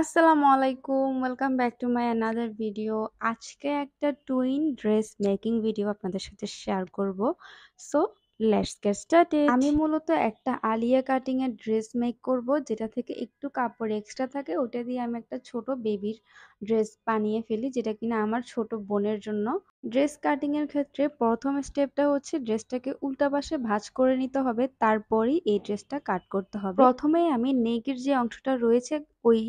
আসসালামু আলাইকুম welcome back to my another video আজকে একটা টুইন ড্রেস মেকিং ভিডিও আপনাদের সাথে শেয়ার করব সো আমি মূলত একটা আলিয়া কাটিং এর ড্রেস মেক করব যেটা থেকে একটু কাপড় এক্সট্রা থাকে ওটা দিয়ে আমি একটা ছোট বেবির ড্রেস বানিয়ে ফেলি যেটা কিনা আমার ছোট বোনের জন্য ড্রেস কাটিংয়ের ক্ষেত্রে প্রথম স্টেপটা হচ্ছে ড্রেসটাকে উল্টা পাশে ভাঁজ করে নিতে হবে তারপরই এই ড্রেসটা কাট করতে হবে প্রথমে আমি নেকের যে অংশটা রয়েছে ওই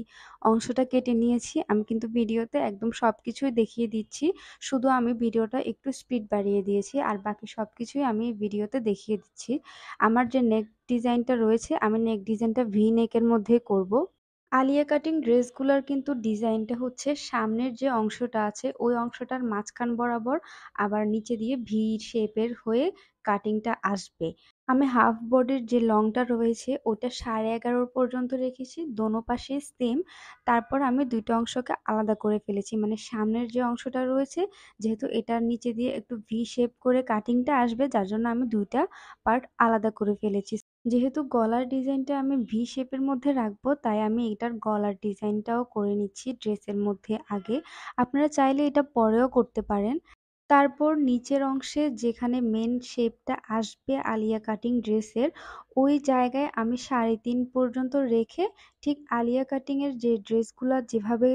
অংশটা কেটে নিয়েছি আমি কিন্তু ভিডিওতে একদম সব কিছুই দেখিয়ে দিচ্ছি শুধু আমি ভিডিওটা একটু স্পিড বাড়িয়ে দিয়েছি আর বাকি সব কিছুই আমি ভিডিওতে দেখিয়ে দিচ্ছি আমার যে নেক ডিজাইনটা রয়েছে আমি নেক ডিজাইনটা ভি নেকের মধ্যে করব আলিয়া কাটিং ড্রেসগুলোর কিন্তু ডিজাইনটা হচ্ছে সামনের যে অংশটা আছে ওই অংশটার মাঝখান বরাবর আবার নিচে দিয়ে ভি শেপের হয়ে কাটিংটা আসবে আমি হাফ বডির যে লংটা রয়েছে ওটা সাড়ে এগারো পর্যন্ত রেখেছি দোনো পাশে সেম তারপর আমি দুইটা অংশকে আলাদা করে ফেলেছি মানে সামনের যে অংশটা রয়েছে যেহেতু এটার নিচে দিয়ে একটু ভি শেপ করে কাটিংটা আসবে যার জন্য আমি দুইটা পার্ট আলাদা করে ফেলেছি যেহেতু গলার ডিজাইনটা আমি ভি শেপের মধ্যে রাখবো তাই আমি এটার গলার ডিজাইনটাও করে নিচ্ছি ড্রেসের মধ্যে আগে আপনারা চাইলে এটা পরেও করতে পারেন তারপর নিচের অংশে যেখানে মেন শেপটা আসবে আলিয়া কাটিং ড্রেসের ওই জায়গায় আমি সাড়ে তিন পর্যন্ত রেখে ঠিক আলিয়া কাটিংয়ের যে ড্রেসগুলো যেভাবে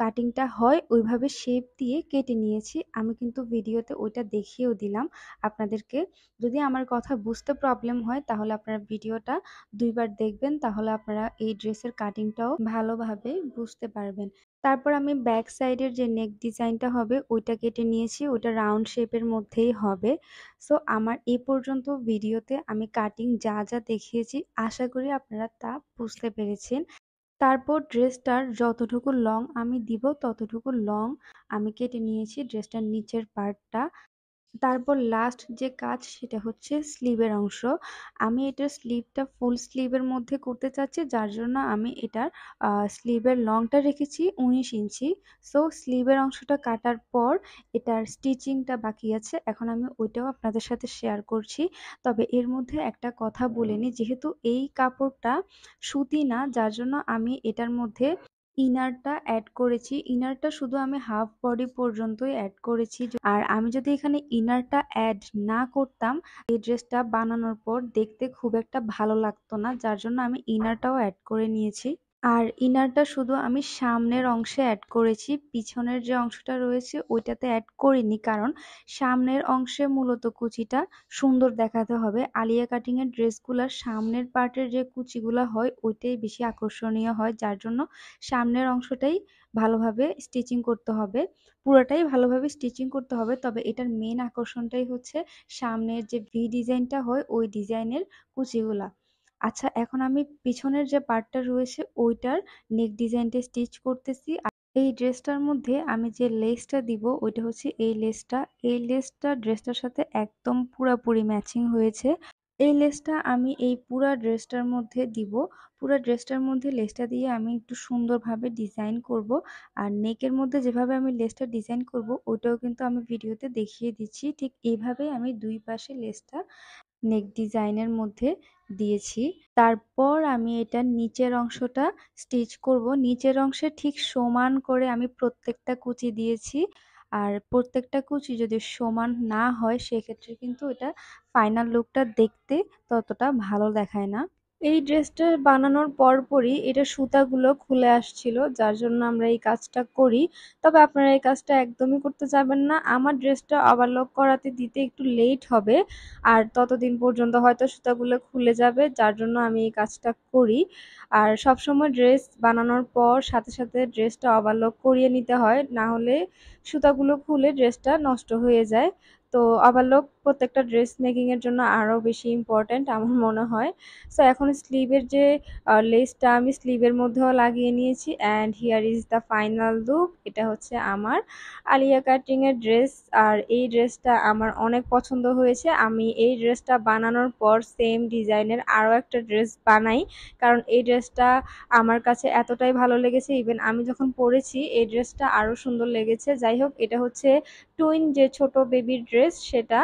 কাটিংটা হয় ওইভাবে শেপ দিয়ে কেটে নিয়েছি আমি কিন্তু ভিডিওতে ওইটা দেখিয়েও দিলাম আপনাদেরকে যদি আমার কথা বুঝতে প্রবলেম হয় তাহলে আপনারা ভিডিওটা দুইবার দেখবেন তাহলে আপনারা এই ড্রেসের কাটিংটাও ভালোভাবে বুঝতে পারবেন তারপর আমি ব্যাক সাইডের যে নেক ডিজাইনটা হবে ওইটা কেটে নিয়েছি ওটা রাউন্ড শেপের মধ্যেই হবে সো আমার এ পর্যন্ত ভিডিওতে আমি কাটিং যা যা দেখিয়েছি আশা করি আপনারা তা বুঝতে পেরেছেন তারপর ড্রেসটার যতটুকু লং আমি দিব ততটুকু লং আমি কেটে নিয়েছি ড্রেসটার নিচের পার্টটা তারপর লাস্ট যে কাজ সেটা হচ্ছে স্লিভের অংশ আমি এটার স্লিভটা ফুল স্লিভের মধ্যে করতে চাচ্ছি যার জন্য আমি এটার স্লিভের লংটা রেখেছি উনিশ ইঞ্চি সো স্লিভের অংশটা কাটার পর এটার স্টিচিংটা বাকি আছে এখন আমি ওইটাও আপনাদের সাথে শেয়ার করছি তবে এর মধ্যে একটা কথা বলে নিই যেহেতু এই কাপড়টা সুতি না যার জন্য আমি এটার মধ্যে ইনারটা অ্যাড করেছি ইনারটা শুধু আমি হাফ বডি পর্যন্তই অ্যাড করেছি আর আমি যদি এখানে ইনারটা অ্যাড না করতাম এই ড্রেসটা বানানোর পর দেখতে খুব একটা ভালো লাগতো না যার জন্য আমি ইনারটাও অ্যাড করে নিয়েছি আর ইনারটা শুধু আমি সামনের অংশে অ্যাড করেছি পিছনের যে অংশটা রয়েছে ওইটাতে অ্যাড করিনি কারণ সামনের অংশে মূলত কুচিটা সুন্দর দেখাতে হবে আলিয়া কাটিংয়ের ড্রেসগুলোর সামনের পার্টের যে কুচিগুলো হয় ওইটাই বেশি আকর্ষণীয় হয় যার জন্য সামনের অংশটাই ভালোভাবে স্টিচিং করতে হবে পুরোটাই ভালোভাবে স্টিচিং করতে হবে তবে এটার মেন আকর্ষণটাই হচ্ছে সামনের যে ভি ডিজাইনটা হয় ওই ডিজাইনের কুচিগুলা আচ্ছা এখন আমি পিছনের যে পার্টটা রয়েছে ওইটার নেক ডিজাইনটা স্টিচ করতেছি এই ড্রেসটার মধ্যে আমি যে লেসটা দিব ওইটা হচ্ছে এই লেসটা এই লেসটা ড্রেসটার সাথে একদম পুরাপুরি ম্যাচিং হয়েছে এই লেসটা আমি এই পুরা ড্রেসটার মধ্যে দিব পুরা ড্রেসটার মধ্যে লেসটা দিয়ে আমি একটু সুন্দরভাবে ডিজাইন করব আর নেকের মধ্যে যেভাবে আমি লেসটা ডিজাইন করব ওইটাও কিন্তু আমি ভিডিওতে দেখিয়ে দিচ্ছি ঠিক এইভাবেই আমি দুই পাশে লেসটা নেক ডিজাইনের মধ্যে দিয়েছি তারপর আমি এটা নিচের অংশটা স্টিচ করব নিচের অংশে ঠিক সমান করে আমি প্রত্যেকটা কুচি দিয়েছি আর প্রত্যেকটা কুচি যদি সমান না হয় সেক্ষেত্রে কিন্তু এটা ফাইনাল লুকটা দেখতে ততটা ভালো দেখায় না এই ড্রেসটা বানানোর পরপরই এটা সুতাগুলো খুলে আসছিল যার জন্য আমরা এই কাজটা করি তবে আপনারা এই কাজটা একদমই করতে যাবেন না আমার ড্রেসটা ওভারলক করাতে দিতে একটু লেট হবে আর ততদিন পর্যন্ত হয়তো সুতাগুলো খুলে যাবে যার জন্য আমি এই কাজটা করি আর সবসময় ড্রেস বানানোর পর সাথে সাথে ড্রেসটা ওভারলক করিয়ে নিতে হয় না হলে সুতাগুলো খুলে ড্রেসটা নষ্ট হয়ে যায় তো লোক প্রত্যেকটা ড্রেস মেকিংয়ের জন্য আরও বেশি ইম্পর্ট্যান্ট আমার মনে হয় সো এখন স্লিভের যে লেসটা আমি স্লিভের মধ্যেও লাগিয়ে নিয়েছি and here is the final look এটা হচ্ছে আমার আলিয়া কাটিংয়ের ড্রেস আর এই ড্রেসটা আমার অনেক পছন্দ হয়েছে আমি এই ড্রেসটা বানানোর পর সেম ডিজাইনের আরও একটা ড্রেস বানাই কারণ এই ড্রেসটা আমার কাছে এতটাই ভালো লেগেছে ইভেন আমি যখন পরেছি এই ড্রেসটা আরও সুন্দর লেগেছে যাই হোক এটা হচ্ছে টুইন যে ছোট বেবির ড্রেস ড্রেস সেটা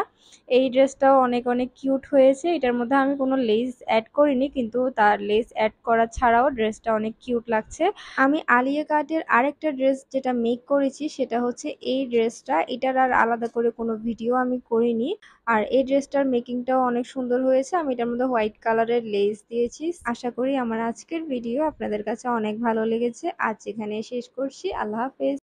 এই ড্রেসটাও অনেক অনেক কিউট হয়েছে এটার মধ্যে আমি কোনো লেস অ্যাড করিনি কিন্তু তার লেস অ্যাড করা ছাড়াও ড্রেসটা অনেক কিউট লাগছে আমি আলিয়া কাটের আরেকটা ড্রেস যেটা মেক করেছি সেটা হচ্ছে এই ড্রেসটা এটার আর আলাদা করে কোনো ভিডিও আমি করিনি আর এই ড্রেসটার মেকিংটাও অনেক সুন্দর হয়েছে আমি এটার মধ্যে হোয়াইট কালারের লেস দিয়েছি আশা করি আমার আজকের ভিডিও আপনাদের কাছে অনেক ভালো লেগেছে আজ এখানে শেষ করছি আল্লাহ হাফেজ